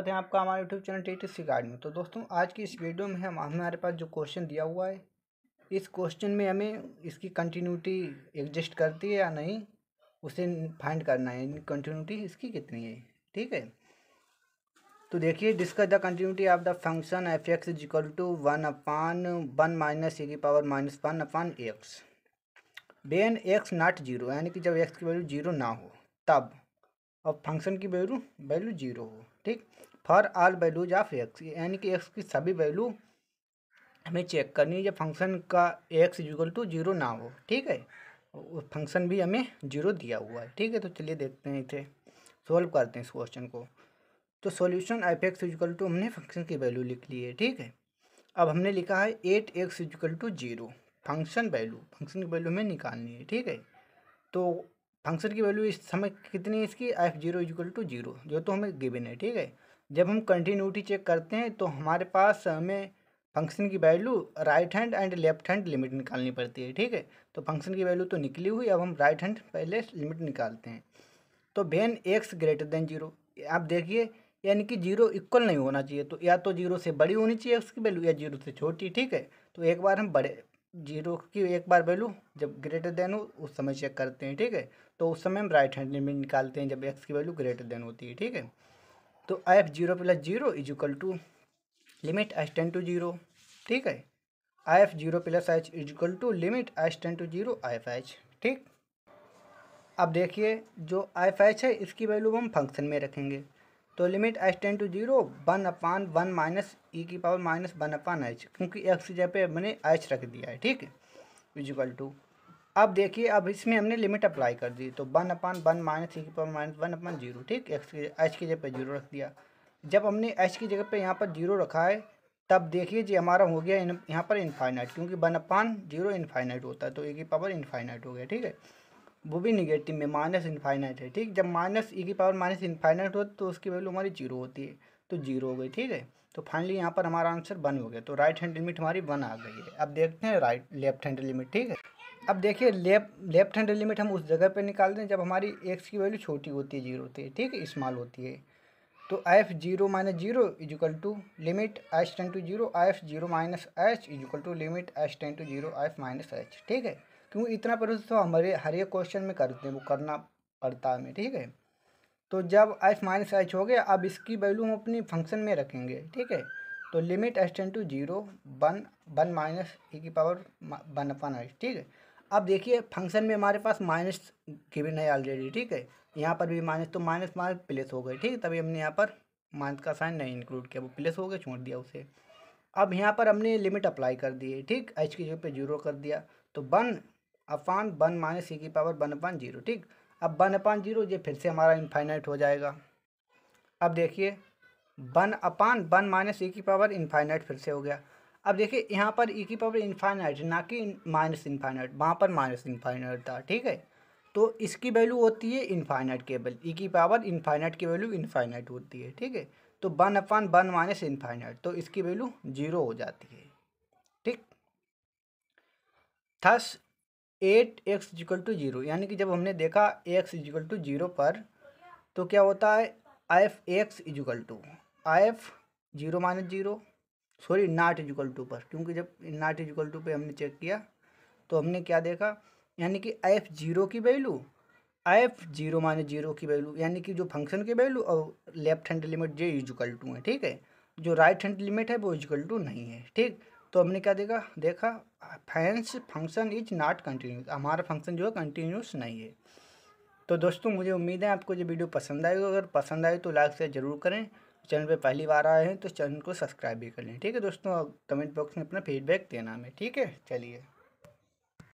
स्वागत है आपका हमारे YouTube channel T T guide में तो दोस्तों आज की इस वीडियो में हम हमारे पास जो क्वेश्चन दिया हुआ है इस क्वेश्चन में हमें इसकी कंटिन्यूटी एग्जिस्ट करती है या नहीं उसे फाइंड करना है कंटिन्यूटी इसकी कितनी है ठीक है तो देखिए discuss the continuity of the function F X is equal to one upon one minus A की power minus one upon X when X not zero यानी कि जब एक्स की वैल्यू जीरो ना हो तब और फंक्शन की वैल्यू वैल्यू जीरो हो ठीक for all values of X यानी कि एक्स की सभी वैल्यू हमें चेक करनी है जब फंक्शन का एक्स इजल टू जीरो ना हो ठीक है फंक्शन भी हमें जीरो दिया हुआ है ठीक है तो चलिए देखते हैं इसे सोल्व करते हैं इस क्वेश्चन को तो solution F X equal to हमने फंक्शन की वैल्यू लिख ली है ठीक है अब हमने लिखा है at X equal to zero function value function की वैल्यू हमें निकालनी है ठीक है तो फंक्शन की वैल्यू इस समय कितनी है इसकी F zero equal to zero जो तो हमें गिवन है ठीक है जब हम कंटिन्यूटी चेक करते हैं तो हमारे पास हमें फंक्शन की value right hand and left hand limit निकालनी पड़ती है ठीक है तो फंक्शन की वैल्यू तो निकली हुई अब हम राइट हैंड पहले लिमिट निकालते हैं तो when X greater than zero आप देखिए यानी कि जीरो इक्वल नहीं होना चाहिए तो या तो जीरो से बड़ी होनी चाहिए उसकी वैल्यू या जीरो से छोटी ठीक है तो एक बार हम बड़े जीरो की एक बार वैल्यू जब ग्रेटर देन हो उस समय चेक करते हैं ठीक है तो उस समय हम राइट हैंड लिमिट निकालते हैं जब एक्स की वैल्यू ग्रेटर देन होती है ठीक है तो F zero plus zero is equal to limit H tends to zero ठीक है I F zero plus H is equal to limit H tends to zero I F H ठीक अब देखिए जो आई एफ एच है इसकी वैल्यू हम function में रखेंगे तो limit H tends to zero one upon one minus E की power minus one upon H क्योंकि एक्स जगह पे मैंने एच रख दिया है ठीक है इक्वल टू अब देखिए अब इसमें हमने लिमिट अप्लाई कर दी तो one upon one minus three की power minus one upon zero ठीक एक्स की एच की जगह पर जीरो रख दिया जब हमने एच की जगह पे यहाँ पर जीरो रखा है तब देखिए जी हमारा हो गया यहाँ पर इनफाइनाइट क्योंकि वन अपान जीरो इनफाइनाइट होता है तो ए e की पावर इनफाइनाइट हो गया ठीक है वो भी निगेटिव में माइनस इनफाइनाइट है ठीक जब माइनस ई e की पावर माइनस इनफाइनाइट हो तो उसकी वैल्यू हमारी जीरो होती है तो जीरो हो गई ठीक है तो फाइनली यहाँ पर हमारा आंसर वन हो गया तो राइट हैंड लिमिट हमारी वन आ गई है अब देखते हैं राइट लेफ्ट हैंड लिमिट ठीक है अब देखिए लेफ्ट लेफ्ट हैंड लिमिट हम उस जगह पर निकाल दें जब हमारी एक्स की वैल्यू छोटी होती है जीरो होती है ठीक है स्मॉल होती है तो F zero minus zero equal to limit H tends to zero f zero minus h equal to limit H tends to zero f minus h ठीक है क्योंकि इतना प्रोसेस तो हमारे हर एक क्वेश्चन में करते हैं वो करना पड़ता है हमें ठीक है तो जब एफ माइनस एच हो गया अब इसकी वैल्यू हम अपनी फंक्शन में रखेंगे ठीक है तो limit H tends to zero one one minus E e की पावर वन अपन एच ठीक है अब देखिए फंक्शन में हमारे पास माइनस भी है ऑलरेडी ठीक है यहाँ पर भी माइनस तो माइनस माइनस प्लेस हो गए ठीक है तभी हमने यहाँ पर माइनस का साइन नहीं इंक्लूड किया वो प्लेस हो गया छोड़ दिया उसे अब यहाँ पर हमने लिमिट अप्लाई कर दी ठीक एच की जगह पर जीरो कर दिया तो वन अपान वन माइनस ई e की पावर वन अपान जीरो ठीक अब वन अपान जीरो ये फिर से हमारा इन्फाइनाइट हो जाएगा अब देखिए वन अपान वन माइनस ई e की पावर इन्फाइनाइट फिर से हो गया अब देखिए यहाँ पर ई e की पावर इन्फाइनाइट ना कि माइनस इन्फाइनाइट वहाँ पर माइनस इन्फाइनाइट था ठीक है तो इसकी वैल्यू होती है के केवल ई e की पावर इन्फाइनाइट की वैल्यू इन्फाइनाइट होती है ठीक है तो one upon one minus infinite तो इसकी वैल्यू जीरो हो जाती है ठीक thus at x equal to zero यानी कि जब हमने देखा एक्स इजिकल टू जीरो पर तो क्या होता है आई f x equal to i F zero minus zero sorry not equal to पर क्योंकि जब नाट इजिकल टू पर हमने चेक किया तो हमने क्या देखा यानी कि आई एफ जीरो की value i F zero minus zero की वैल्यू यानी कि जो फंक्शन की वैल्यू और लेफ्ट हैंड लिमिट जो इजिकल टू है ठीक है जो राइट हैंड लिमिट है वो इजिकल टू नहीं है ठीक तो हमने क्या देखा देखा hence function is not continuous हमारा फंक्शन जो है कंटिन्यूस नहीं है तो दोस्तों मुझे उम्मीद है आपको ये वीडियो पसंद आएगी अगर पसंद आए तो लाइक शेयर जरूर करें चैनल पे पहली बार आए हैं तो चैनल को सब्सक्राइब भी कर लें ठीक है दोस्तों कमेंट बॉक्स में अपना फीडबैक देना हमें ठीक है चलिए